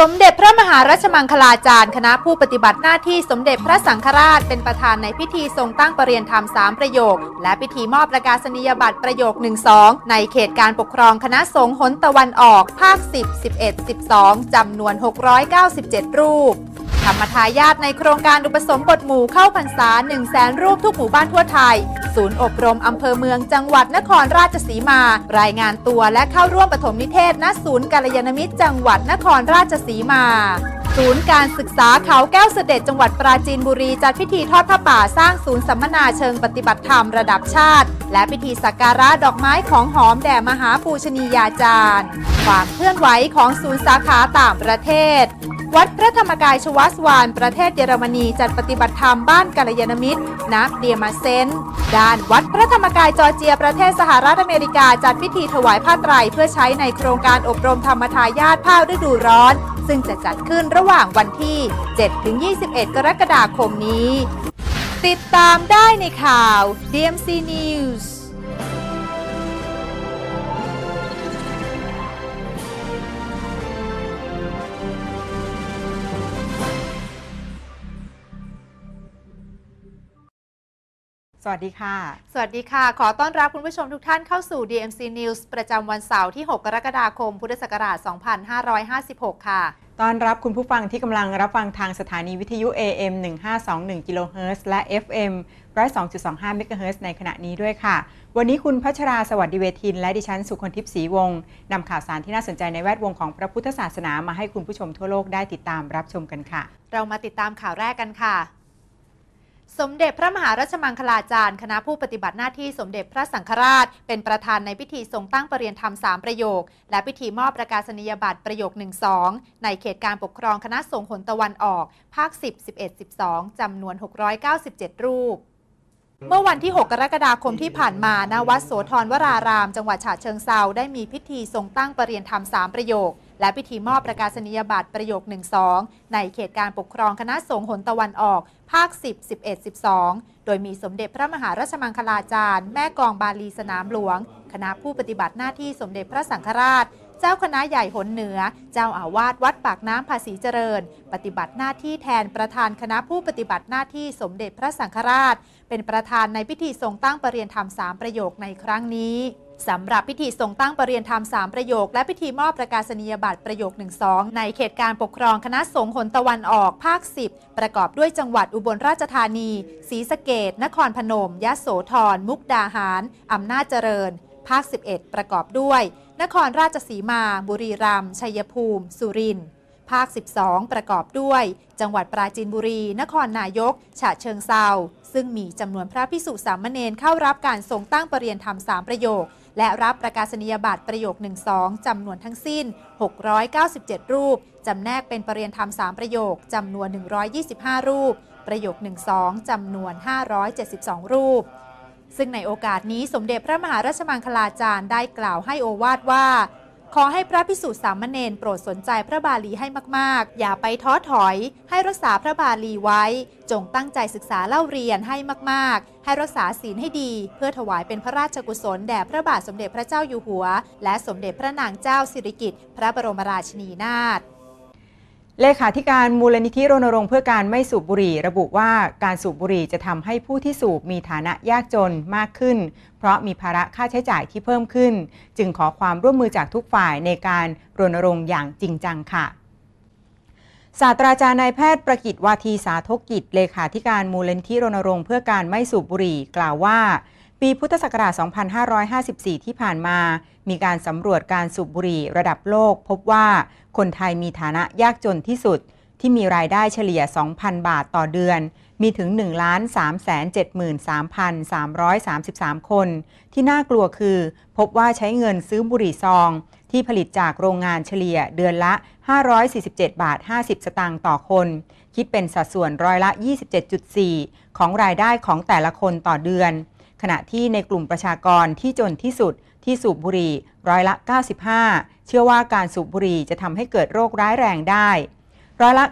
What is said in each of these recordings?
สมเด็จพระมหารัชมังคลาจารย์คณะผู้ปฏิบัติหน้าที่สมเด็จพระสังฆราชเป็นประธานในพิธีทรงตั้งประเรียนธรรมสามประโยค และพิธีมอบประกาศนียบัตรประโยค 12 ในเขตการปกครองคณะสงฆ์หนตะวันออกภาค 10 11 12 จำนวน 697 รูป ธรรมทายาทในโครงการอุปสมบทหมู่เข้าพรรษา1 0 0 0 0 0รูปทุกหมู่บ้านทั่วไทยศูนย์อบรมอำเภอเมืองจังหวัดนครราชสีมา รายงานตัวและเข้าร่วมปฐมนิเทศ ณ ศูนย์กาลยานมิตรจังหวัดนครราชสีมา ศูนย์การศึกษาเขาแก้วเสด็จจังหวัดปราจีนบุรีจัดพิธีทอดผ้าป่าสร้างศูนย์สัมมนาเชิงปฏิบัติธรรมระดับชาติและพิธีสักการะดอกไม้ของหอมแด่มหาปูชนียาจารย์ความเคลื่อนไหวของศูนย์สาขาต่างประเทศวัดพระธรรมกายชวัสวานประเทศเยอรมนีจัดปฏิบัติธรรมบ้านกาลยานมิตรนักเดียมาเซนด้านวัดพระธรรมกายจอร์เจียประเทศสหรัฐอเมริกาจัดพิธีถวายผ้าไตร เพื่อใช้ในโครงการอบรมธรรมทายาทผ้าฤดูร้อน ซึ่งจะจัดขึ้นระหว่างวันที่ 7-21 กรกฎาคมนี้ ติดตามได้ในข่าว DMC News สวัสดีค่ะ สวัสดีค่ะ ขอต้อนรับคุณผู้ชมทุกท่านเข้าสู่ DMC News ประจำวันเสาร์ที่ 6 กรกฎาคม พุทธศักราช 2556 ค่ะต้อนรับคุณผู้ฟังที่กำลังรับฟังทางสถานีวิทยุ AM 1521 กิโลเฮิรตซ์ และ FM 102.25 เมกะเฮิรตซ์ในขณะนี้ด้วยค่ะ วันนี้คุณพัชราสวัสดีเวทิน และดิฉัน สุคนทิพย์ศรีวงศ์นำข่าวสารที่น่าสนใจในแวดวงของพระพุทธศาสนามาให้คุณผู้ชมทั่วโลกได้ติดตามรับชมกันค่ะ เรามาติดตามข่าวแรกกันค่ะสมเด็จพระมหารัชมังคลาจารย์ คณะผู้ปฏิบัติหน้าที่สมเด็จพระสังฆราช เป็นประธานในพิธีทรงตั้งประเรียนธรรมสามประโยค และพิธีมอบประกาศนียบัตรประโยค 1 2 ในเขตการปกครองคณะสงฆ์หนตะวันออก ภาค 10 11 12 จำนวน 697 รูป เมื่อวันที่ 6 กรกฎาคมที่ผ่านมาณวัดโสธรวราราม จังหวัดฉะเชิงเซาได้มีพิธีทรงตั้งประเรียนธรรมสามประโยคและพิธีมอบประกาศนียบัตรประโยค 12 ในเขตการปกครองคณะสงฆ์หนตะวันออก ภาค 10 11 12 โดยมีสมเด็จพระมหาราชมังคลาจารย์ แม่กองบาลีสนามหลวง คณะผู้ปฏิบัติหน้าที่สมเด็จพระสังฆราช เจ้าคณะใหญ่หนเหนือเจ้าอาวาสวัดปากน้ำภาษีเจริญ ปฏิบัติหน้าที่แทนประธานคณะผู้ปฏิบัติหน้าที่สมเด็จพระสังฆราช เป็นประธานในพิธีทรงตั้งประเรียนธรรมสามประโยคในครั้งนี้สำหรับพิธีส่งตั้งประเรียนธรรม 3 ประโยค และพิธีมอบประกาศนียบัตรประโยค12ในเขตการปกครองคณะสงฆ์หนตะวันออกภาค 10 ประกอบด้วยจังหวัดอุบลราชธานีศรีสะเกดนครพนมยะโสธร มุกดาหาร อำนาจเจริญ ภาค 11 ประกอบด้วย นครราชสีมา บุรีรัมย์ชัยภูมิ สุรินทร์ภาค 12 ประกอบด้วย จังหวัดปราจีนบุรี นครนายกฉะเชิงเซาซึ่งมีจำนวนพระพิสุสามเณรเข้ารับการทรงตั้งประเรียนธรรมสามประโยคและรับประกาศนียบัตรประโยค 12จำนวนทั้งสิ้น 697 รูป จำแนกเป็นปรริยนธรรม 3 ประโยคจำนวน 125 รูป ประโยค 12จำนวน 572 รูป ซึ่งในโอกาสนี้สมเด็จพระมหาราชมังคลาจารย์ได้กล่าวให้โอวาทว่าขอให้พระพิสุสามเณรโปรดสนใจพระบาลีให้มากๆ อย่าไปท้อถอย ให้รักษาพระบาลีไว้ จงตั้งใจศึกษาเล่าเรียนให้มากๆ ให้รักษาศีลให้ดี เพื่อถวายเป็นพระราชกุศล แด่พระบาทสมเด็จพระเจ้าอยู่หัว และสมเด็จพระนางเจ้าสิริกิติ์พระบรมราชินีนาถเลขาธิการมูลนิธิรณรงค์เพื่อการไม่สูบบุหรี่ ระบุว่าการสูบบุหรี่จะทำให้ผู้ที่สูบมีฐานะยากจนมากขึ้น เพราะมีภาระค่าใช้จ่ายที่เพิ่มขึ้น จึงขอความร่วมมือจากทุกฝ่ายในการรณรงค์อย่างจริงจังค่ะศาสตราจารย์นายแพทย์ประกิตวาทีสาธกิจ เลขาธิการมูลนิธิรณรงค์ เพื่อการไม่สูบบุหรี่กล่าวว่าปีพุทธศักราช2554 ที่ผ่านมา มีการสำรวจการสูบบุหรี่ระดับโลก พบว่าคนไทยมีฐานะยากจนที่สุด ที่มีรายได้เฉลี่ย 2,000 บาทต่อเดือน มีถึง 1 3 7 3 3 3 3 คน ที่น่ากลัวคือพบว่าใช้เงินซื้อบุหรี่ซอง ที่ผลิตจากโรงงานเฉลี่ยเดือนละ 547 บาท 50 สตางค์ต่อคน คิดเป็นสัดส่วนร้อยละ 27.4 ของรายได้ของแต่ละคนต่อเดือนขณะที่ในกลุ่มประชากรที่จนที่สุดที่สูบบุหรี่ร้อยละ 95 เชื่อว่าการสูบบุหรี่จะทำให้เกิดโรคร้ายแรงได้ ร้อยละ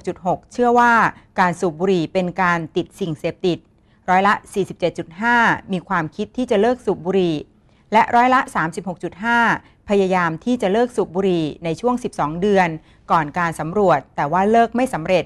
96.6 เชื่อว่า การสูบบุหรี่เป็นการติดสิ่งเสพติด ร้อยละ 47.5 มีความคิดที่จะเลิกสูบบุหรี่และร้อยละ 36.5 พยายามที่จะเลิกสูบบุหรี่ในช่วง 12 เดือนก่อนการสำรวจแต่ว่าเลิกไม่สำเร็จ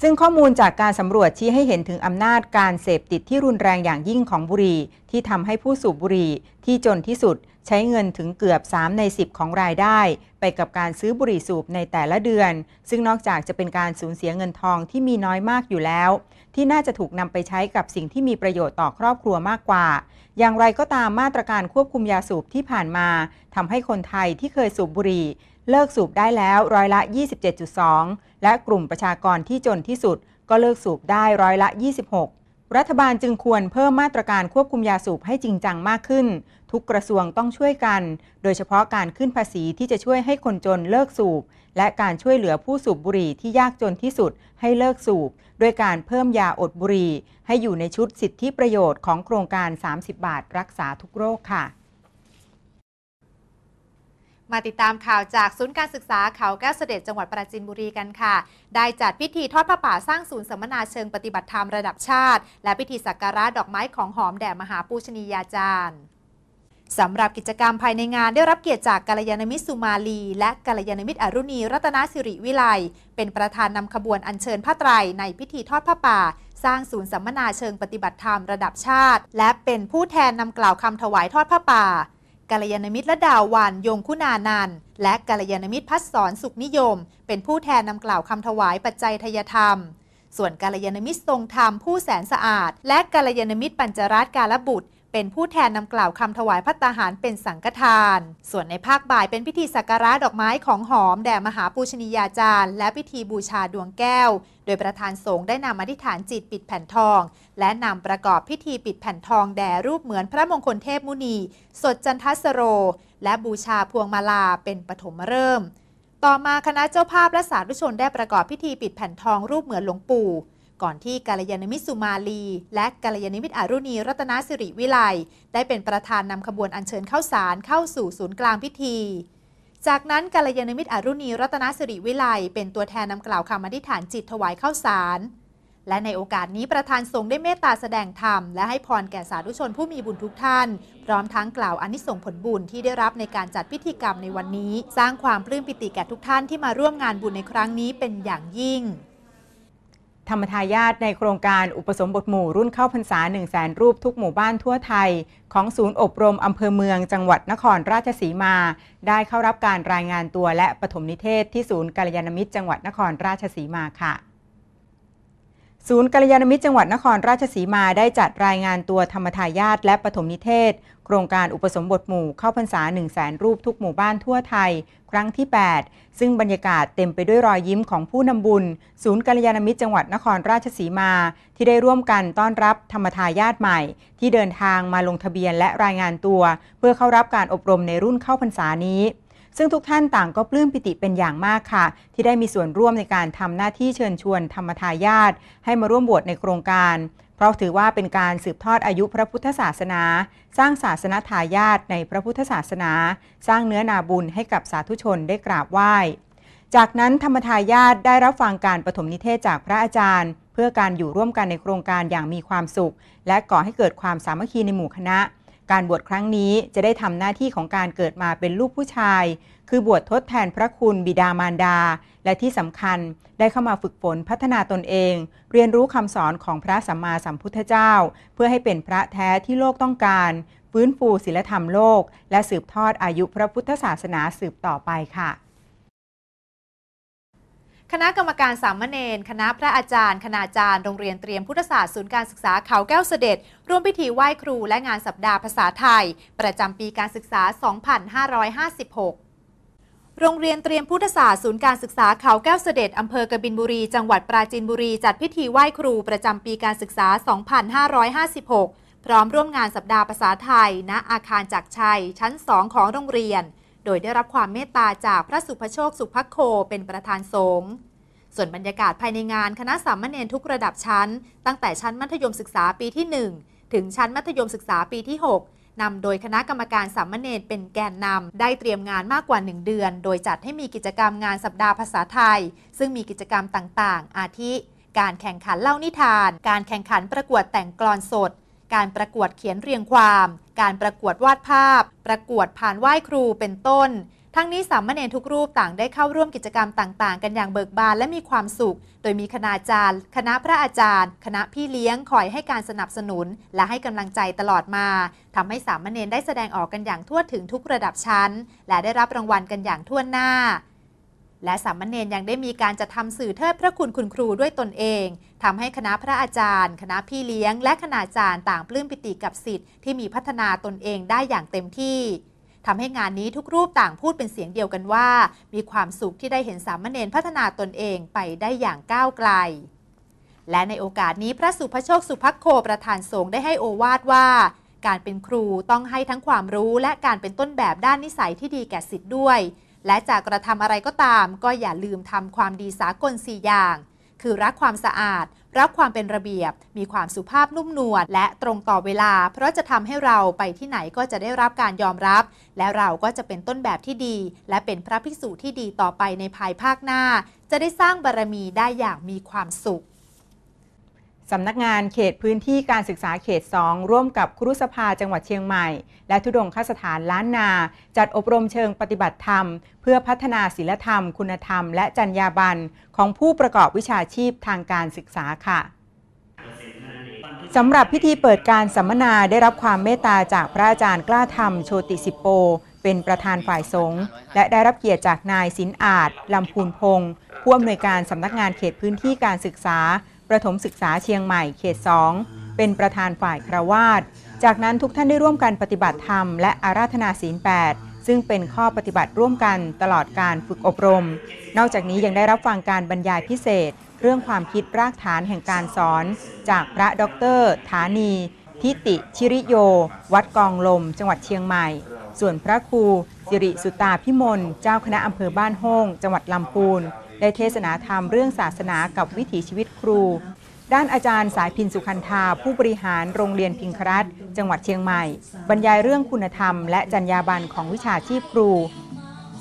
ซึ่งข้อมูลจากการสำรวจชี้ให้เห็นถึงอำนาจการเสพติดที่รุนแรงอย่างยิ่งของบุหรี่ที่ทำให้ผู้สูบบุหรี่ ที่จนที่สุดใช้เงินถึงเกือบ 3 ใน 10 ของรายได้ ไปกับการซื้อบุหรี่สูบในแต่ละเดือน ซึ่งนอกจากจะเป็นการสูญเสียเงินทองที่มีน้อยมากอยู่แล้ว ที่น่าจะถูกนำไปใช้กับสิ่งที่มีประโยชน์ต่อครอบครัวมากกว่า อย่างไรก็ตามมาตรการควบคุมยาสูบที่ผ่านมาทำให้คนไทยที่เคยสูบบุหรี่เลิกสูบได้แล้วร้อยละ 27.2 และกลุ่มประชากรที่จนที่สุด ก็เลิกสูบได้ร้อยละ 26 รัฐบาลจึงควรเพิ่มมาตรการควบคุมยาสูบให้จริงจังมากขึ้น ทุกกระทรวงต้องช่วยกัน โดยเฉพาะการขึ้นภาษีที่จะช่วยให้คนจนเลิกสูบ และการช่วยเหลือผู้สูบบุหรี่ที่ยากจนที่สุดให้เลิกสูบ โดยการเพิ่มยาอดบุหรี่ ให้อยู่ในชุดสิทธิประโยชน์ของโครงการ 30 บาทรักษาทุกโรคค่ะมาติดตามข่าวจากศูนย์การศึกษา เขาแก้วเสด็จจังหวัดปราจินบุรีกันค่ะ ได้จัดพิธีทอดพระป่า สร้างศูนย์สัมมนาเชิงปฏิบัติธรรมระดับชาติ และพิธีสักการะดอกไม้ของหอมแด่มหาปูชนียาจารย์ สำหรับกิจกรรมภายในงานได้รับเกียรติจากกัลยาณมิตรสุมาลี และกัลยาณมิตรอรุณี รัตนสิริวิไล เป็นประธานนำขบวนอัญเชิญพระไตรในพิธีทอดผ้าป่า สร้างศูนย์สัมมนาเชิง ปฏิบัติธรรมระดับชาติ และเป็นผู้แทนนำกล่าวคำถวายทอดผ้าป่ากัลยาณมิตรละดาววันยงคุณานานและกัลยาณมิตรพัฒสอนสุขนิยม เป็นผู้แทนนำกล่าวคำถวายปัจจัยทยธรรมส่วนกัลยาณมิตรทรงธรรมผู้แสนสะอาด และกัลยาณมิตรปัญจรัตน์กาลบุตรเป็นผู้แทนนำกล่าวคำถวายพัตตาหารเป็นสังฆทาน ส่วนในภาคบ่ายเป็นพิธีสักการะดอกไม้ของหอม แด่มหาปูชนียาจารย์ และพิธีบูชาดวงแก้ว โดยประธานสงฆ์ได้นำอธิษฐานจิตปิดแผ่นทอง และนำประกอบพิธีปิดแผ่นทองแด่รูปเหมือนพระมงคลเทพมุนีสดจันทสโร และบูชาพวงมาลาเป็นปฐมเริ่ม ต่อมาคณะเจ้าภาพและสาธุชนได้ประกอบพิธีปิดแผ่นทองรูปเหมือนหลวงปู่ก่อนที่กาลยานมิตรสุมาลีและกาลยานมิตรอารุณีรัตนสิริวิไลได้เป็นประธานนำขบวนอัญเชิญเข้าสารเข้าสู่ศูนย์กลางพิธี จากนั้นกาลยานมิตรอารุณีรัตนสิริวิไลเป็นตัวแทนนำกล่าวคำอธิษฐานจิตถวายเข้าสาร และในโอกาสนี้ประธานสงได้เมตตาแสดงธรรมและให้พรแก่สาธุชนผู้มีบุญทุกท่าน พร้อมทั้งกล่าวอนิสงผลบุญ ที่ได้รับในการจัดพิธีกรรมในวันนี้ สร้างความปลื้มปิติแก่ทุกท่านที่มาร่วมงานบุญในครั้งนี้เป็นอย่างยิ่งธรรมทายาทในโครงการอุปสมบทหมู่รุ่นเข้าพรรษา1 0 0 0 0แสนรูปทุกหมู่บ้านทั่วไทย ของศูนย์อบรมอำเภอเมืองจังหวัดนครราชสีมา ได้เข้ารับการรายงานตัวและปฐมนิเทศที่ศูนย์กัลยาณมิตรจังหวัดนครราชสีมาค่ะ ศูนย์กัลยาณมิตรจังหวัดนครราชสีมาได้จัดรายงานตัวธรรมทายาทและปฐมนิเทศโครงการอุปสมบทหมู่เข้าพรรษา1 0 0 0 0แสนรูปทุกหมู่บ้านทั่วไทย ครั้งที่ 8 ซึ่งบรรยากาศเต็มไปด้วยรอยยิ้มของผู้นำบุญ ศูนย์กัลยาณมิตร จังหวัดนครราชสีมา ที่ได้ร่วมกันต้อนรับธรรมทายาทใหม่ ที่เดินทางมาลงทะเบียนและรายงานตัว เพื่อเข้ารับการอบรมในรุ่นเข้าพรรษานี้ซึ่งทุกท่านต่างก็ปลื้มปิติเป็นอย่างมากค่ะ ที่ได้มีส่วนร่วมในการทำหน้าที่เชิญชวน ธรรมทายาทให้มาร่วมบวชในโครงการ เพราะถือว่าเป็นการสืบทอดอายุพระพุทธศาสนา สร้างศาสนาทายาทในพระพุทธศาสนา สร้างเนื้อนาบุญให้กับสาธุชนได้กราบไหว้จากนั้นธรรมทายาทได้รับฟังการปฐมนิเทศจากพระอาจารย์ เพื่อการอยู่ร่วมกันในโครงการอย่างมีความสุข และก่อให้เกิดความสามัคคีในหมู่คณะการบวชครั้งนี้จะได้ทำหน้าที่ของการเกิดมาเป็นลูกผู้ชาย คือบวชทดแทนพระคุณบิดามารดา และที่สำคัญได้เข้ามาฝึกฝนพัฒนาตนเอง เรียนรู้คำสอนของพระสัมมาสัมพุทธเจ้า เพื่อให้เป็นพระแท้ที่โลกต้องการ ฟื้นฟูศีลธรรมโลกและสืบทอดอายุพระพุทธศาสนาสืบต่อไปค่ะคณะกรรมการสามเณรคณะพระอาจารย์ คณาจารย์ โรงเรียนเตรียมพุทธศาสตร์ศูนย์การศึกษาเขาแก้วเสด็จ ร่วมพิธีไหว้ครูและงานสัปดาห์ภาษาไทย ประจำปีการศึกษา 2556 โรงเรียนเตรียมพุทธศาสตร์ศูนย์การศึกษาเขาแก้วเสด็จอำเภอกบินบุรี จังหวัดปราจีนบุรี จัดพิธีไหว้ครูประจำปีการศึกษา 2556 พร้อมร่วมงานสัปดาห์ภาษาไทย ณ อาคารจักรชัย ชั้น 2 ของโรงเรียนโดยได้รับความเมตตาจากพระสุภโชค สุภโคเป็นประธานสงฆ์ ส่วนบรรยากาศภายในงานคณะสามเณรทุกระดับชั้น ตั้งแต่ชั้นมัธยมศึกษาปีที่ 1 ถึงชั้นมัธยมศึกษาปีที่ 6 นำโดยคณะกรรมการสามเณรเป็นแกนนำ ได้เตรียมงานมากกว่า 1 เดือน โดยจัดให้มีกิจกรรมงานสัปดาห์ภาษาไทย ซึ่งมีกิจกรรมต่าง ๆ อาทิ การแข่งขันเล่านิทาน การแข่งขันประกวดแต่งกลอนสดการประกวดเขียนเรียงความ การประกวดวาดภาพ ประกวดผ่านไหว้ครู เป็นต้น ทั้งนี้สามเณรทุกรูปต่าง ได้เข้าร่วมกิจกรรมต่างๆ กันอย่างเบิกบาน และมีความสุข โดยมีคณาจารย์ คณะพระอาจารย์ คณะพี่เลี้ยงคอยให้การสนับสนุนและให้กำลังใจตลอดมา ทำให้สามเณรได้แสดงออกกันอย่างทั่วถึงทุกระดับชั้น และได้รับรางวัลกันอย่างทั่วหน้าและสามเณรยังได้มีการจัดทำสื่อเทิดพระคุณคุณครูด้วยตนเองทำให้คณะพระอาจารย์คณะพี่เลี้ยง และคณาจารย์ต่างปลื้มปิติกับสิทธิ์ที่มีพัฒนาตนเองได้อย่างเต็มที่ทำให้งานนี้ทุกรูปต่างพูดเป็นเสียงเดียวกันว่า มีความสุขที่ได้เห็นสามเณรพัฒนาตนเองไปได้อย่างก้าวไกล และในโอกาสนี้พระสุภโชคสุภัคโคประธานสงฆ์ได้ให้โอวาทว่า การเป็นครูต้องให้ทั้งความรู้และการเป็นต้นแบบด้านนิสัยที่ดีแก่สิทธิ์ด้วยและจะกระทำอะไรก็ตาม ก็อย่าลืมทำความดีสากลสี่อย่าง คือรักความสะอาด รักความเป็นระเบียบ มีความสุภาพนุ่มนวลและตรงต่อเวลา เพราะจะทำให้เราไปที่ไหนก็จะได้รับการยอมรับ และเราก็จะเป็นต้นแบบที่ดี และเป็นพระภิกษุที่ดีต่อไปในภายภาคหน้า จะได้สร้างบารรมีได้อย่างมีความสุขสำนักงานเขตพื้นที่การศึกษาเขต 2 ร่วมกับครุสภาจังหวัดเชียงใหม่ และทุดงคสถานล้านนา จัดอบรมเชิงปฏิบัติธรรม เพื่อพัฒนาศิลธรรม คุณธรรมและจรรยาบรรณของผู้ประกอบวิชาชีพทางการศึกษาค่ะ สำหรับพิธีเปิดการสัมมนาได้รับความเมตตา จากพระอาจารย์กล้าธรรมโชติสิโป เป็นประธานฝ่ายสงฆ์และได้รับเกียรติจากนายสินอาจลำพูนพงศ์ผู้อำนวยการสำนักงานเขตพื้นที่การศึกษาประถมศึกษาเชียงใหม่เขตสอง เป็นประธานฝ่ายครวาด จากนั้นทุกท่านได้ร่วมกันปฏิบัติธรรม และอาราธนาศีล8ซึ่งเป็นข้อปฏิบัติร่วมกันตลอดการฝึกอบรม นอกจากนี้ยังได้รับฟังการบรรยายพิเศษ เรื่องความคิดรากฐานแห่งการสอน จากพระดรฐานี ทิติ ชิริโย วัดกองลม จังหวัดเชียงใหม่ ส่วนพระครูสิริสุตาพิมลเจ้าคณะอำเภอบ้านโฮงจังหวัดลำพูนได้เทศนาธรรมเรื่องศาสนากับวิถีชีวิตครู ด้านอาจารย์สายพินสุขันธา ผู้บริหารโรงเรียนพิงครัตจังหวัดเชียงใหม่ บรรยายเรื่องคุณธรรมและจรรยาบรรณของวิชาชีพครู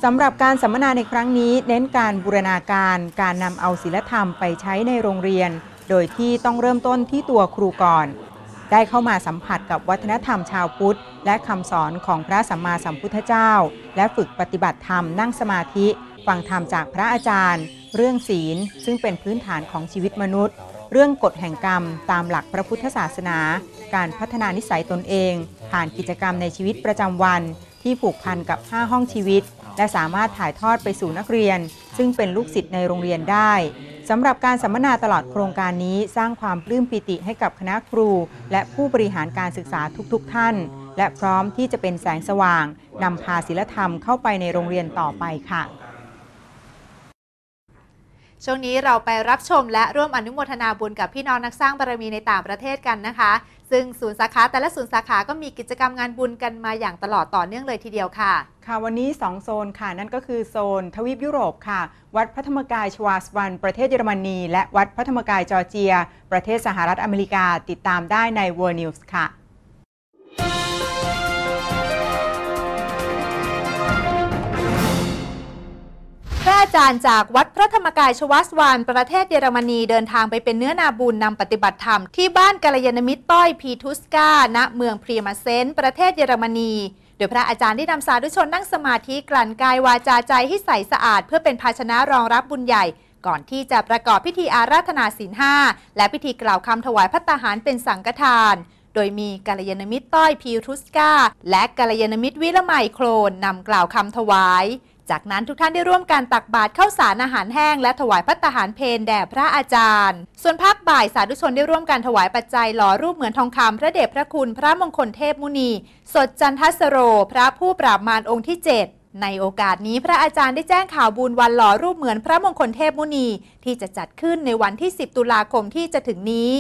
สำหรับการสัมมนาในครั้งนี้ เน้นการบูรณาการการนำเอาศิลธรรมไปใช้ในโรงเรียน โดยที่ต้องเริ่มต้นที่ตัวครูก่อนได้เข้ามาสัมผัสกับวัฒนธรรมชาวพุทธ และคำสอนของพระสัมมาสัมพุทธเจ้า และฝึกปฏิบัติธรรมนั่งสมาธิฟังธรรมจากพระอาจารย์ เรื่องศีล ซึ่งเป็นพื้นฐานของชีวิตมนุษย์ เรื่องกฎแห่งกรรมตามหลักพระพุทธศาสนา การพัฒนานิสัยตนเอง ผ่านกิจกรรมในชีวิตประจำวัน ที่ผูกพันกับ5ห้องชีวิต และสามารถถ่ายทอดไปสู่นักเรียน ซึ่งเป็นลูกศิษย์ในโรงเรียนได้สำหรับการสัมมนาตลอดโครงการนี้สร้างความปลื้มปิติให้กับคณะครู และผู้บริหารการศึกษาทุกๆ ท่าน และพร้อมที่จะเป็นแสงสว่างนำพาศิลธรรมเข้าไปในโรงเรียนต่อไปค่ะช่วงนี้เราไปรับชมและร่วมอนุโมทนาบุญกับพี่น้องนักสร้างบารมีในต่างประเทศกันนะคะ ซึ่งศูนย์สาขาแต่ละศูนย์สาขาก็มีกิจกรรมงานบุญกันมาอย่างตลอดต่อเนื่องเลยทีเดียวค่ะ ค่ะ วันนี้ 2 โซนค่ะ นั่นก็คือโซนทวีปยุโรป ค่ะ วัดพระธรรมกายชวาสวัน ประเทศเยอรมนี และวัดพระธรรมกายจอร์เจีย ประเทศสหรัฐอเมริกา ติดตามได้ใน World News ค่ะพระอาจารย์จากวัดพระธรรมกายชวัสวานประเทศเยอรมนีเดินทางไปเป็นเนื้อนาบุญนำปฏิบัติธรรมที่บ้านกาลยานมิตรต้อยพีทุสกาณเมืองพรีมาเซนประเทศเยอรมนีโดยพระอาจารย์ได้นำสาธุชนนั่งสมาธิกลั่นกายวาจาใจให้ใสสะอาดเพื่อเป็นภาชนะรองรับบุญใหญ่ ก่อนที่จะประกอบพิธีอาราธนาศีลห้าและพิธีกล่าวคำถวายพัตตาหารเป็นสังฆทาน โดยมีกาลยานมิตรต้อยพีทุสกาและกาลยานมิตรวิละไมโครนนำกล่าวคำถวายจากนั้นทุกท่านได้ร่วมกันตักบาตรเข้าสารอาหารแห้ง และถวายพัตหารเพนแด่พระอาจารย์ ส่วนภาคบ่ายสาธุชนได้ร่วมกันถวายปัจจัย หล่อรูปเหมือนทองคำพระเดชพระคุณพระมงคลเทพมุนีสดจันทสโร พระผู้ปราบมารองค์ที่ 7 ในโอกาสนี้ พระอาจารย์ได้แจ้งข่าวบุญวันหล่อรูปเหมือนพระมงคลเทพมุนีที่จะจัดขึ้นในวันที่10ตุลาคมที่จะถึงนี้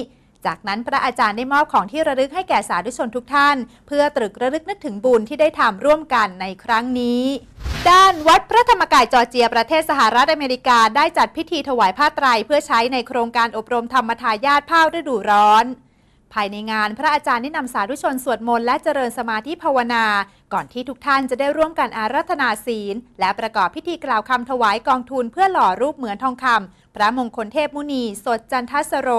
จากนั้นพระอาจารย์ได้มอบของที่ระลึกให้แก่สาธุชนทุกท่าน เพื่อตรึกระลึกนึกถึงบุญที่ได้ทำร่วมกันในครั้งนี้ ด้านวัดพระธรรมกายจอร์เจียประเทศสหรัฐอเมริกาได้จัดพิธีถวายผ้าไตร เพื่อใช้ในโครงการอบรมธรรมทายาทภาฤดูร้อน ภายในงานพระอาจารย์ได้นำสาธุชนสวดมนต์และเจริญสมาธิภาวนาก่อนที่ทุกท่านจะได้ร่วมกันอารัธนาศีล และประกอบพิธีกล่าวคำถวายกองทุนเพื่อหล่อรูปเหมือนทองคำพระมงคลเทพมุนีสดจันทสโร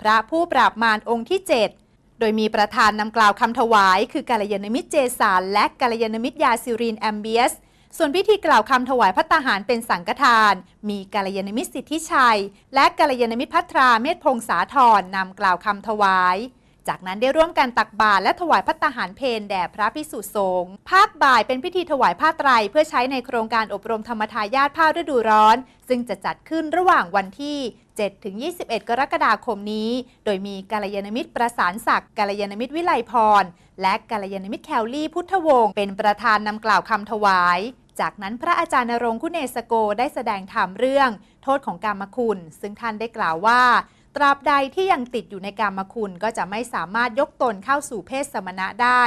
พระผู้ปราบมารองค์ที่ 7 โดยมีประธานนำกล่าวคำถวาย คือกาลยานมิตรเจสานและกาลยานมิตรยาซิรินแอมเบียส ส่วนพิธีกล่าวคำถวายพัตาหารเป็นสังฆทาน มีกาลยานมิตรสิทธิชัย และกาลยานมิตรพัทราเมธพงษาธรนำกล่าวคำถวายจากนั้นได้ร่วมกันตักบาตรและถวายพัตาหารเพนแด่พระพิสุสงฆ์ภาคบ่ายเป็นพิธีถวายผ้าไตรเพื่อใช้ในโครงการอบรมธรรมทายาทภาคฤดูร้อน ซึ่งจะจัดขึ้นระหว่างวันที่ 7 ถึง 21 กรกฎาคมนี้ โดยมีกาลยานมิตรประสานศักดิ์กาลยานมิตรวิไลพร และกาลยานมิตรแคลลี่พุทธวงศ์เป็นประธานนำกล่าวคำถวาย จากนั้นพระอาจารย์นรงคุเนสโกได้แสดงธรรมเรื่อง โทษของกรรมคุณซึ่งท่านได้กล่าวว่าตราบใดที่ยังติดอยู่ในกามคุณก็จะไม่สามารถยกตนเข้าสู่เพศสมณะได้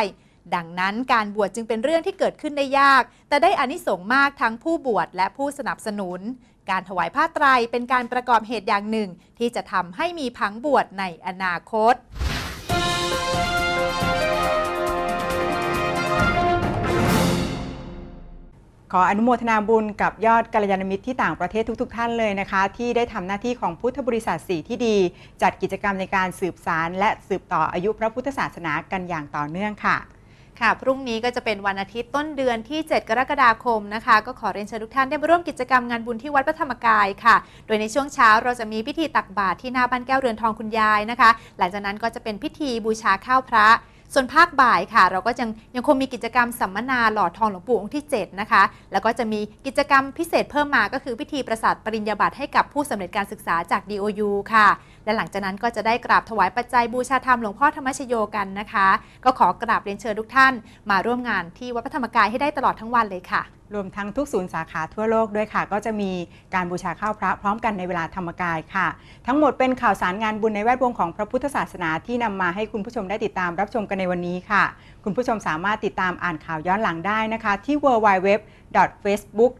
ดังนั้นการบวชจึงเป็นเรื่องที่เกิดขึ้นได้ยาก แต่ได้อานิสงส์มากทั้งผู้บวชและผู้สนับสนุน การถวายผ้าไตรเป็นการประกอบเหตุอย่างหนึ่งที่จะทำให้มีพังบวชในอนาคตขออนุโมทนาบุญกับยอดกัลยาณมิตรที่ต่างประเทศทุกๆทท่านเลยนะคะ ที่ได้ทำหน้าที่ของพุทธบริษัทสีที่ดี จัดกิจกรรมในการสืบสารและสืบต่ออายุพระพุทธศาสนากันอย่างต่อเนื่องค่ะ ค่ะ พรุ่งนี้ก็จะเป็นวันอาทิตย์ต้นเดือนที่ 7 กรกฎาคมนะคะ ก็ขอเรียนเชิญทุกท่านได้ร่วมกิจกรรมงานบุญที่วัดพระธรรมกายค่ะ โดยในช่วงเช้าเราจะมีพิธีตักบาตรที่หน้าบ้านแก้วเรือนทองคุณยายนะคะ หลังจากนั้นก็จะเป็นพิธีบูชาข้าวพระส่วนภาคบ่ายค่ะ เราก็ยังยังคงมีกิจกรรมสัมมนาหล่อทองหลวงปู่องค์ที่ 7 นะคะ แล้วก็จะมีกิจกรรมพิเศษเพิ่มมา ก็คือพิธีประสาทปริญญาบัตรให้กับผู้สำเร็จการศึกษาจาก DOU ค่ะ และหลังจากนั้นก็จะได้กราบถวายปัจจัยบูชาธรรมหลวงพ่อธรรมชโยกันนะคะ ก็ขอกราบเรียนเชิญทุกท่านมาร่วมงานที่วัดพระธรรมกายให้ได้ตลอดทั้งวันเลยค่ะรวมทั้งทุกศูนย์สาขาทั่วโลกด้วยค่ะ ก็จะมีการบูชาข้าวพระพร้อมกันในเวลาธรรมกายค่ะ ทั้งหมดเป็นข่าวสารงานบุญในแวดวงของพระพุทธศาสนาที่นำมาให้คุณผู้ชมได้ติดตามรับชมกันในวันนี้ค่ะ คุณผู้ชมสามารถติดตามอ่านข่าวย้อนหลังได้นะคะที่ www.facebook.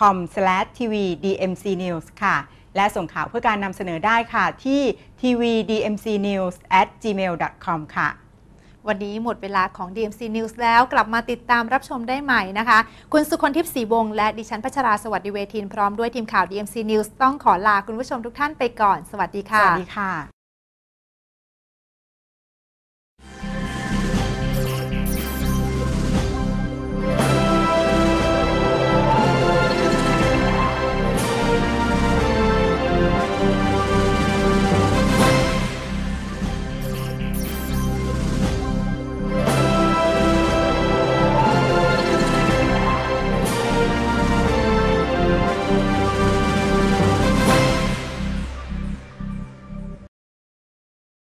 com/tvdmcnews ค่ะ และส่งข่าวเพื่อการนำเสนอได้ค่ะ ที่ tvdmcnews@gmail.com ค่ะวันนี้หมดเวลาของ DMC News แล้วกลับมาติดตามรับชมได้ใหม่นะคะ คุณสุคนทิพย์ศรีวงและดิฉันพัชราสวัสดีเวทีน พร้อมด้วยทีมข่าว DMC News ต้องขอลาคุณผู้ชมทุกท่านไปก่อนสวัสดีค่ะ สวัสดีค่ะ